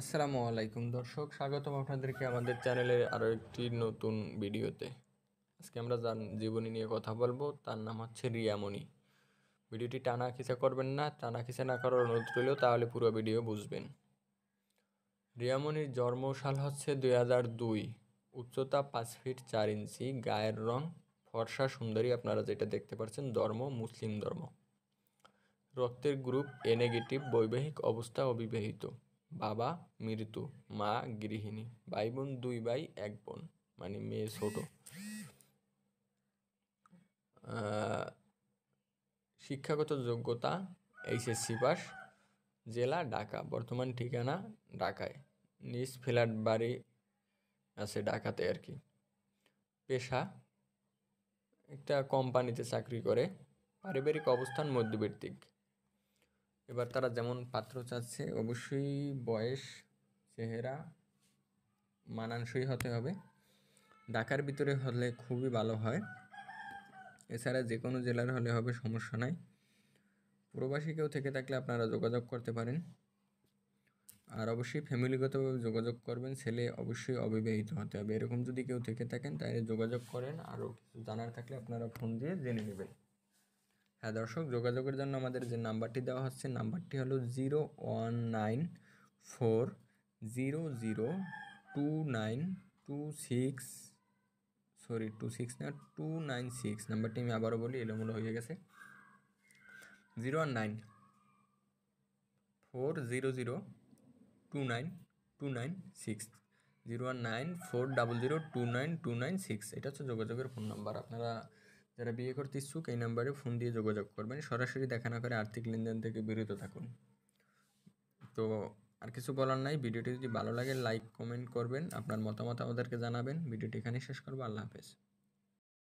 আসসালামু আলাইকুম দর্শক স্বাগতম আপনাদেরকে আমাদের চ্যানেলের আরও একটি নতুন ভিডিওতে আজকে আমরা যার জীবনী নিয়ে কথা বলবো তার নাম হচ্ছে রিয়ামণি ভিডিওটি টানা খিসা করবেন না টানা খিসা না করার অনুরোধ করলেও তাহলে পুরো ভিডিও বুঝবেন রিয়ামণির জন্মসাল হচ্ছে দুই হাজার দুই উচ্চতা পাঁচ ফিট চার ইঞ্চি গায়ের রং ফর্সা সুন্দরী আপনারা যেটা দেখতে পাচ্ছেন ধর্ম মুসলিম ধর্ম রক্তের গ্রুপ এ নেগেটিভ বৈবাহিক অবস্থা অবিবাহিত বাবা মৃত মা গৃহিণী ভাই বোন দুই ভাই এক বোন মানে মেয়ে ছোট শিক্ষাগত যোগ্যতা এইচএসসি পাস জেলা ঢাকা বর্তমান ঠিকানা ঢাকায় নিজ ফ্ল্যাট বাড়ি আছে ঢাকাতে আর কি পেশা একটা কোম্পানিতে চাকরি করে পারিবারিক অবস্থান মধ্যবিত্তিক এবার তারা যেমন পাত্র চাচ্ছে অবশ্যই বয়স চেহারা মানানসই হতে হবে ঢাকার ভিতরে হলে খুবই ভালো হয় এছাড়া যে কোনো জেলার হলে হবে সমস্যা নাই প্রবাসী কেউ থেকে থাকলে আপনারা যোগাযোগ করতে পারেন আর অবশ্যই ফ্যামিলিগতভাবে যোগাযোগ করবেন ছেলে অবশ্যই অবিবাহিত হতে হবে এরকম যদি কেউ থেকে থাকেন তাহলে যোগাযোগ করেন আরও কিছু জানার থাকলে আপনারা ফোন দিয়ে জেনে নেবেন হ্যাঁ দর্শক যোগাযোগের জন্য আমাদের যে নাম্বারটি দেওয়া হচ্ছে নাম্বারটি হলো zero one nine four zero zero two nine two six sorry two six না টু নাইন সিক্স নাম্বারটি আমি আবারও বলি এলোমেলো হয়ে গেছে zero one nine four zero zero two nine two nine six zero one nine four double zero two nine two nine six এটা হচ্ছে যোগাযোগের ফোন নাম্বার আপনারা যারা বিয়ে করতে ইচ্ছুক এই নাম্বারে ফোন দিয়ে যোগাযোগ করবেন সরাসরি দেখা না করে আর্থিক লেনদেন থেকে বিরত থাকুন তো আর কিছু বলার নাই ভিডিওটি যদি ভালো লাগে লাইক কমেন্ট করবেন আপনার মতামত আমাদেরকে জানাবেন ভিডিওটি এখানে শেষ করবো আল্লাহ হাফেজ